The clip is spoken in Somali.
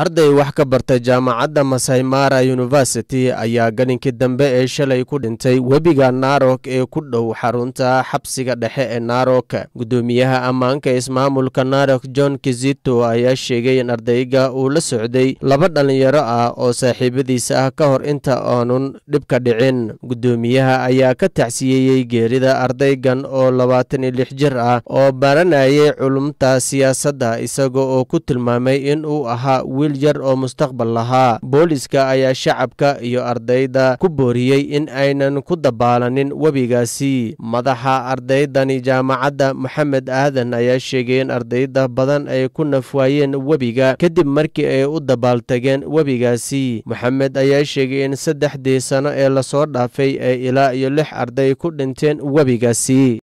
arday wax ka bartay jaamacadda masai mara yunivasity ayaa galinkii dambe ee shalay ku dhintay webiga narok ee ku dhow xarunta xabsiga dhexe ee narok guddoomiyaha ammaanka ismaamulka narok john kizito ayaa sheegay in ardayga uu la socday laba dhallinyaro ah oo saaxiibadiisa ah ka hor inta aanun dhibka dhicin guddoomiyaha ayaa ka tacsiyeyey geerida ardaygan oo labaatan iyo lix jir ah oo baranayay culumta siyaasadda isaga oo ku tilmaamay in uu ahaa wiil yar oo mustaqbal lahaa booliska ayaa shacabka iyo ardayda ku booriyey in aynan ku dabaalanin webigaasi madaxa ardaydani jaamacadda moxamed aadan ayaa sheegay in ardayda badan ay ku nafwaayeen webiga kadib markii ay u dabaal tageen webigaasi moxamed ayaa sheegay in saddexdii sano ee lasoo dhaafay ay ilaa iyo lix arday ku dhinteen webigaasi